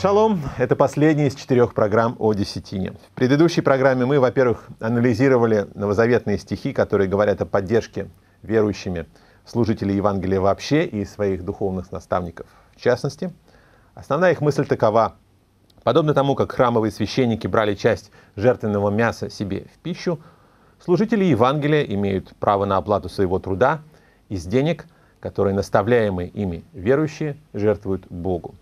Шалом! Это последняя из четырех программ о десятине. В предыдущей программе мы, во-первых, анализировали новозаветные стихи, которые говорят о поддержке верующими служителей Евангелия вообще и своих духовных наставников. В частности, основная их мысль такова. Подобно тому, как храмовые священники брали часть жертвенного мяса себе в пищу, служители Евангелия имеют право на оплату своего труда из денег, которые наставляемые ими верующие жертвуют Богу.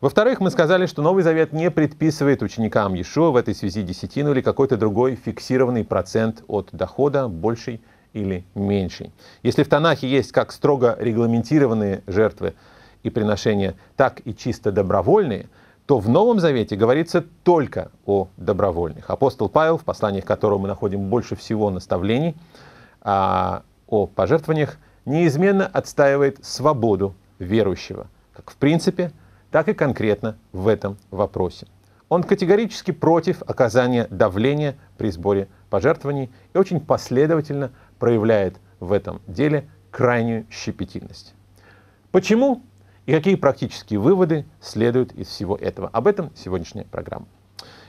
Во-вторых, мы сказали, что Новый Завет не предписывает ученикам Иешуа в этой связи десятину или какой-то другой фиксированный процент от дохода, больший или меньший. Если в Танахе есть как строго регламентированные жертвы и приношения, так и чисто добровольные, то в Новом Завете говорится только о добровольных. Апостол Павел, в посланиях которого мы находим больше всего наставлений а, о пожертвованиях, неизменно отстаивает свободу верующего, как в принципе, так и конкретно в этом вопросе. Он категорически против оказания давления при сборе пожертвований и очень последовательно проявляет в этом деле крайнюю щепетильность. Почему и какие практические выводы следуют из всего этого? Об этом сегодняшняя программа.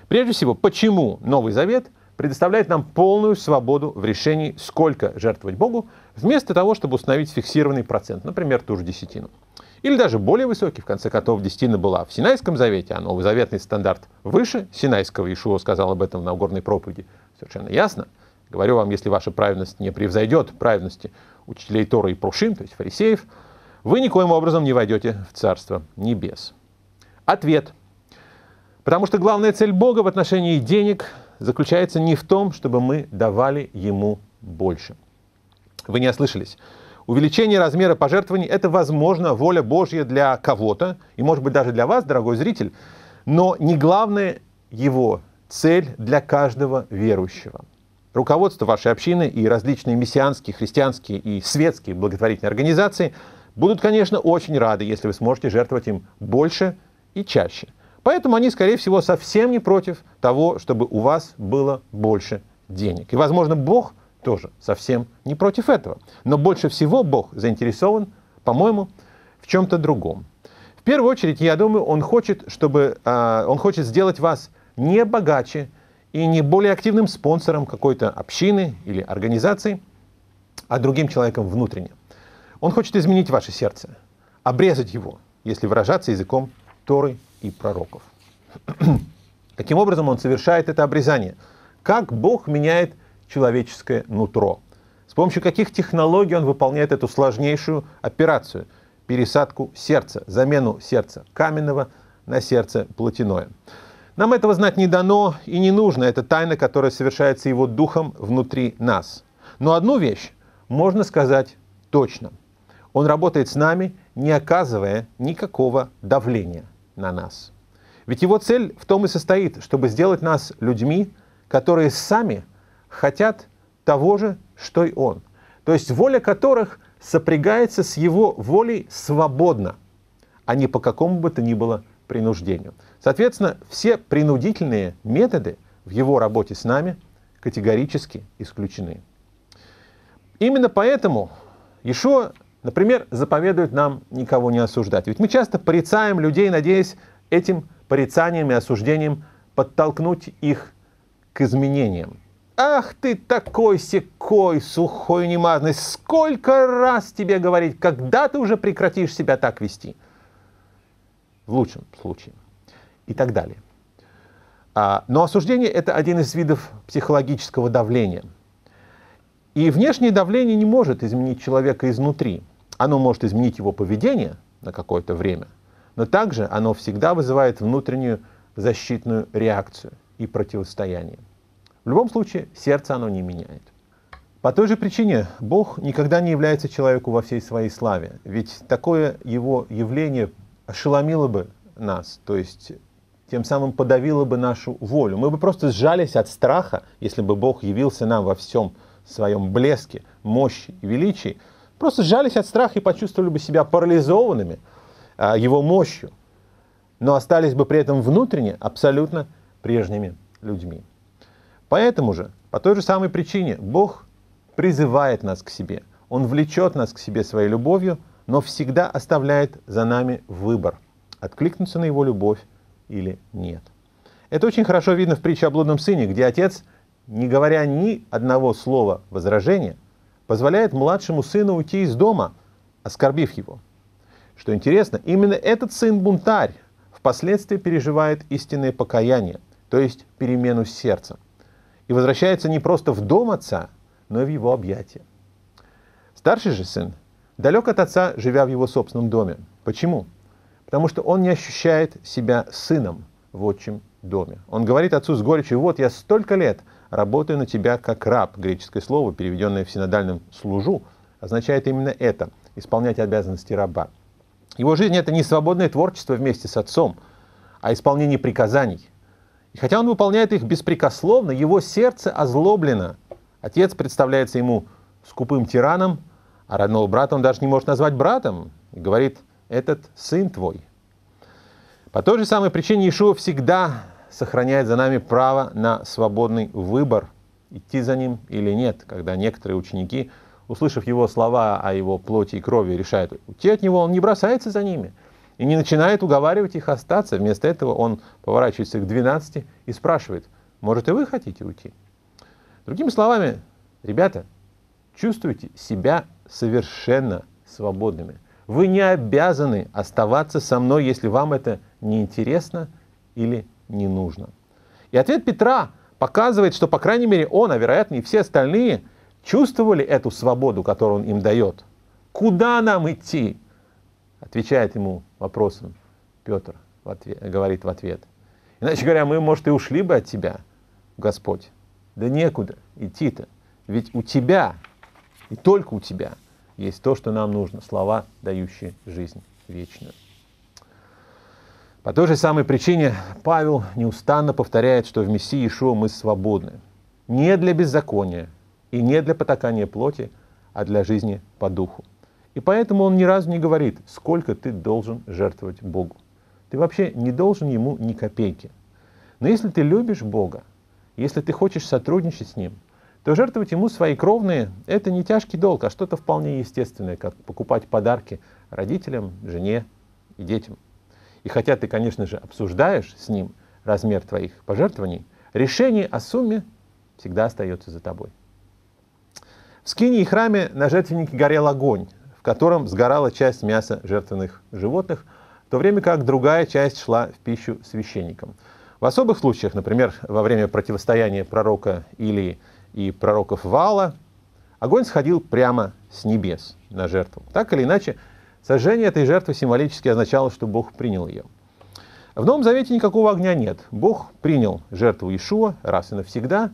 Прежде всего, почему Новый Завет предоставляет нам полную свободу в решении, сколько жертвовать Богу, вместо того, чтобы установить фиксированный процент, например, ту же десятину или даже более высокий. В конце концов, десятина была в Синайском завете, а новый заветный стандарт выше Синайского. Ишуа сказал об этом в Нагорной проповеди. Совершенно ясно. Говорю вам, если ваша праведность не превзойдет праведности учителей Торы и Прушин, то есть фарисеев, вы никоим образом не войдете в Царство Небес. Ответ. Потому что главная цель Бога в отношении денег заключается не в том, чтобы мы давали Ему больше. Вы не ослышались. Увеличение размера пожертвований – это, возможно, воля Божья для кого-то, и, может быть, даже для вас, дорогой зритель, но не главное его цель для каждого верующего. Руководство вашей общины и различные мессианские, христианские и светские благотворительные организации будут, конечно, очень рады, если вы сможете жертвовать им больше и чаще. Поэтому они, скорее всего, совсем не против того, чтобы у вас было больше денег. И, возможно, Бог – тоже совсем не против этого. Но больше всего Бог заинтересован, по-моему, в чем-то другом. В первую очередь, я думаю, Он хочет, чтобы, э, он хочет сделать вас не богаче и не более активным спонсором какой-то общины или организации, а другим человеком внутренне. Он хочет изменить ваше сердце, обрезать его, если выражаться языком Торы и пророков. Таким образом он совершает это обрезание? Как Бог меняет человеческое нутро. С помощью каких технологий он выполняет эту сложнейшую операцию – пересадку сердца, замену сердца каменного на сердце плотяное. Нам этого знать не дано и не нужно. Это тайна, которая совершается его духом внутри нас. Но одну вещь можно сказать точно. Он работает с нами, не оказывая никакого давления на нас. Ведь его цель в том и состоит, чтобы сделать нас людьми, которые сами хотят того же, что и он. То есть воля которых сопрягается с его волей свободно, а не по какому бы то ни было принуждению. Соответственно, все принудительные методы в его работе с нами категорически исключены. Именно поэтому Ишуа, например, заповедует нам никого не осуждать. Ведь мы часто порицаем людей, надеясь этим порицанием и осуждением подтолкнуть их к изменениям. «Ах ты такой секой, сухой немазный! Сколько раз тебе говорить, когда ты уже прекратишь себя так вести?» В лучшем случае. И так далее. А, но осуждение – это один из видов психологического давления. И внешнее давление не может изменить человека изнутри. Оно может изменить его поведение на какое-то время, но также оно всегда вызывает внутреннюю защитную реакцию и противостояние. В любом случае, сердце оно не меняет. По той же причине Бог никогда не является человеку во всей своей славе, ведь такое его явление ошеломило бы нас, то есть тем самым подавило бы нашу волю. Мы бы просто сжались от страха, если бы Бог явился нам во всем своем блеске, мощи и величии, просто сжались от страха и почувствовали бы себя парализованными а, его мощью, но остались бы при этом внутренне абсолютно прежними людьми. Поэтому же, по той же самой причине, Бог призывает нас к себе. Он влечет нас к себе своей любовью, но всегда оставляет за нами выбор, откликнуться на его любовь или нет. Это очень хорошо видно в притче о блудном сыне, где отец, не говоря ни одного слова возражения, позволяет младшему сыну уйти из дома, оскорбив его. Что интересно, именно этот сын-бунтарь впоследствии переживает истинное покаяние, то есть перемену сердца – и возвращается не просто в дом отца, но и в его объятия. Старший же сын далек от отца, живя в его собственном доме. Почему? Потому что он не ощущает себя сыном в отчим доме. Он говорит отцу с горечью, вот я столько лет работаю на тебя как раб. Греческое слово, переведенное в синодальном «служу», означает именно это – исполнять обязанности раба. Его жизнь – это не свободное творчество вместе с отцом, а исполнение приказаний – и хотя он выполняет их беспрекословно, его сердце озлоблено. Отец представляется ему скупым тираном, а родного брата он даже не может назвать братом. И говорит, этот сын твой. По той же самой причине Иешуа всегда сохраняет за нами право на свободный выбор, идти за ним или нет, когда некоторые ученики, услышав его слова о его плоти и крови, решают уйти от него, он не бросается за ними – и не начинает уговаривать их остаться. Вместо этого он поворачивается к 12 и спрашивает, может и вы хотите уйти? Другими словами, ребята, чувствуйте себя совершенно свободными. Вы не обязаны оставаться со мной, если вам это не интересно или не нужно. И ответ Петра показывает, что, по крайней мере, он, а вероятно и все остальные, чувствовали эту свободу, которую он им дает. Куда нам идти? Отвечает ему вопросом Петр, в ответ, говорит в ответ. Иначе говоря, мы, может, и ушли бы от тебя, Господь. Да некуда идти-то. Ведь у тебя, и только у тебя, есть то, что нам нужно. Слова, дающие жизнь вечную. По той же самой причине Павел неустанно повторяет, что в Мессии Ишуа мы свободны. Не для беззакония и не для потакания плоти, а для жизни по духу. И поэтому он ни разу не говорит, сколько ты должен жертвовать Богу. Ты вообще не должен ему ни копейки. Но если ты любишь Бога, если ты хочешь сотрудничать с Ним, то жертвовать Ему свои кровные – это не тяжкий долг, а что-то вполне естественное, как покупать подарки родителям, жене и детям. И хотя ты, конечно же, обсуждаешь с Ним размер твоих пожертвований, решение о сумме всегда остается за тобой. В скине и храме на жертвеннике горел огонь, в котором сгорала часть мяса жертвенных животных, в то время как другая часть шла в пищу священникам. В особых случаях, например, во время противостояния пророка Илии и пророков Вала, огонь сходил прямо с небес на жертву. Так или иначе, сожжение этой жертвы символически означало, что Бог принял ее. В Новом Завете никакого огня нет. Бог принял жертву Иешуа раз и навсегда,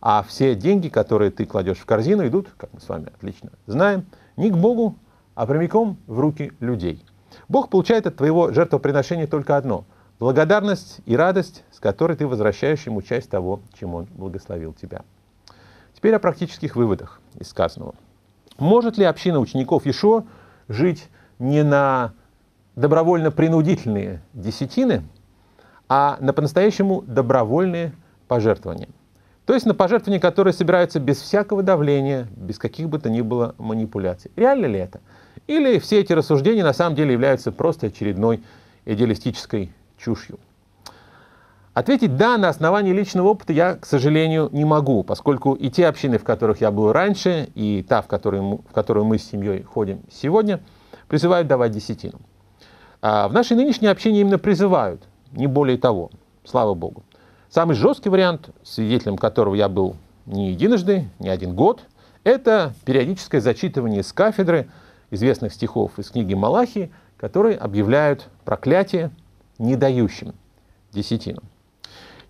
а все деньги, которые ты кладешь в корзину, идут, как мы с вами отлично знаем, не к Богу, а прямиком в руки людей. Бог получает от твоего жертвоприношения только одно – благодарность и радость, с которой ты возвращаешь ему часть того, чем он благословил тебя. Теперь о практических выводах из сказанного. Может ли община учеников Ишо жить не на добровольно-принудительные десятины, а на по-настоящему добровольные пожертвования? То есть на пожертвования, которые собираются без всякого давления, без каких бы то ни было манипуляций. Реально ли это? Или все эти рассуждения на самом деле являются просто очередной идеалистической чушью? Ответить «да» на основании личного опыта я, к сожалению, не могу, поскольку и те общины, в которых я был раньше, и та, в которую, в которую мы с семьей ходим сегодня, призывают давать десятину. А в нашей нынешней общине именно призывают, не более того, слава богу. Самый жесткий вариант, свидетелем которого я был не единожды, не один год, это периодическое зачитывание с кафедры – известных стихов из книги Малахи, которые объявляют проклятие не дающим десятинам.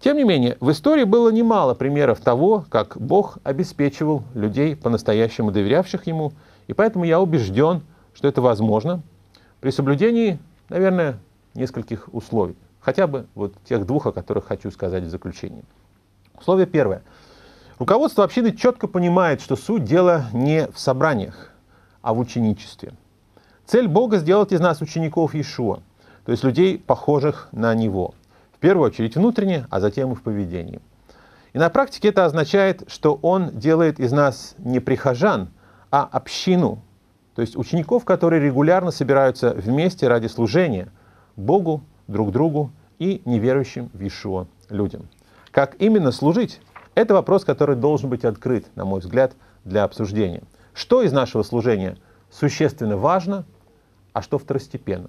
Тем не менее, в истории было немало примеров того, как Бог обеспечивал людей, по-настоящему доверявших Ему, и поэтому я убежден, что это возможно при соблюдении, наверное, нескольких условий. Хотя бы вот тех двух, о которых хочу сказать в заключении. Условие первое. Руководство общины четко понимает, что суть дела не в собраниях, а в ученичестве. Цель Бога сделать из нас учеников Иешуа, то есть людей, похожих на Него. В первую очередь внутренне, а затем и в поведении. И на практике это означает, что Он делает из нас не прихожан, а общину, то есть учеников, которые регулярно собираются вместе ради служения Богу, друг другу и неверующим в Иешуа людям. Как именно служить – это вопрос, который должен быть открыт, на мой взгляд, для обсуждения – что из нашего служения существенно важно, а что второстепенно?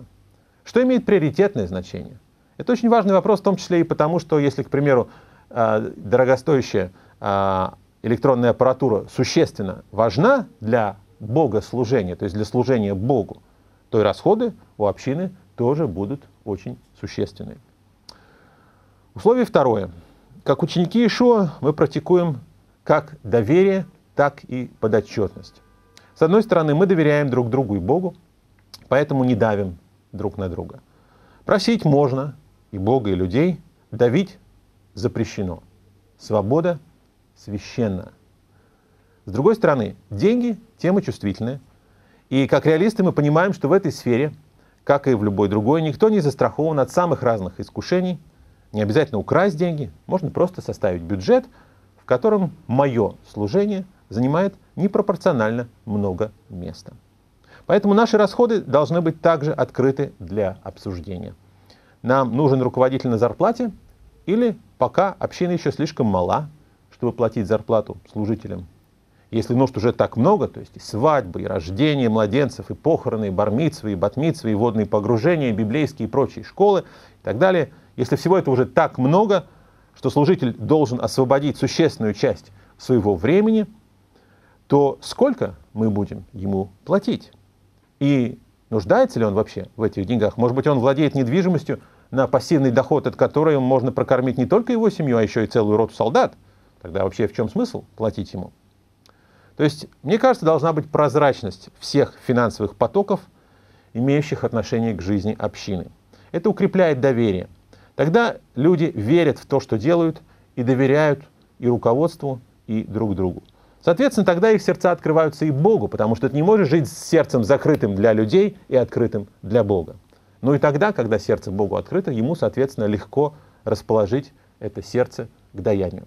Что имеет приоритетное значение? Это очень важный вопрос, в том числе и потому, что если, к примеру, э, дорогостоящая э, электронная аппаратура существенно важна для богослужения, то есть для служения Богу, то и расходы у общины тоже будут очень существенны. Условие второе. Как ученики Ишуа мы практикуем как доверие – так и подотчетность. С одной стороны, мы доверяем друг другу и Богу, поэтому не давим друг на друга. Просить можно, и Бога, и людей, давить запрещено. Свобода священна. С другой стороны, деньги – тема чувствительная. И как реалисты мы понимаем, что в этой сфере, как и в любой другой, никто не застрахован от самых разных искушений. Не обязательно украсть деньги, можно просто составить бюджет, в котором мое служение – занимает непропорционально много места. Поэтому наши расходы должны быть также открыты для обсуждения. Нам нужен руководитель на зарплате или пока община еще слишком мала, чтобы платить зарплату служителям. Если нужд уже так много, то есть и свадьбы, и рождения младенцев, и похороны, и бармитсвы, и батмитсвы, и водные погружения, и библейские и прочие школы и так далее, если всего этого уже так много, что служитель должен освободить существенную часть своего времени – то сколько мы будем ему платить? И нуждается ли он вообще в этих деньгах? Может быть, он владеет недвижимостью на пассивный доход, от которой можно прокормить не только его семью, а еще и целую роту солдат? Тогда вообще в чем смысл платить ему? То есть, мне кажется, должна быть прозрачность всех финансовых потоков, имеющих отношение к жизни общины. Это укрепляет доверие. Тогда люди верят в то, что делают, и доверяют и руководству, и друг другу. Соответственно, тогда их сердца открываются и Богу, потому что ты не можешь жить с сердцем закрытым для людей и открытым для Бога. Ну и тогда, когда сердце Богу открыто, ему, соответственно, легко расположить это сердце к даянию.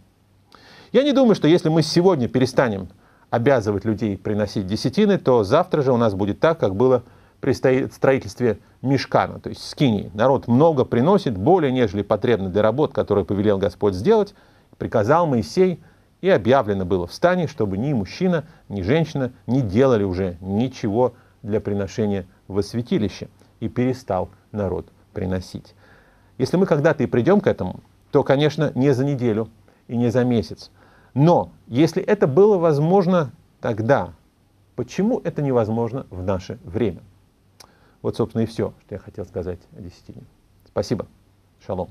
Я не думаю, что если мы сегодня перестанем обязывать людей приносить десятины, то завтра же у нас будет так, как было при строительстве мешкана, то есть скинии. Народ много приносит, более нежели потребно для работ, которые повелел Господь сделать, приказал Моисей – и объявлено было в стане, чтобы ни мужчина, ни женщина не делали уже ничего для приношения во святилище. И перестал народ приносить. Если мы когда-то и придем к этому, то, конечно, не за неделю и не за месяц. Но если это было возможно тогда, почему это невозможно в наше время? Вот, собственно, и все, что я хотел сказать о десятине. Спасибо. Шалом.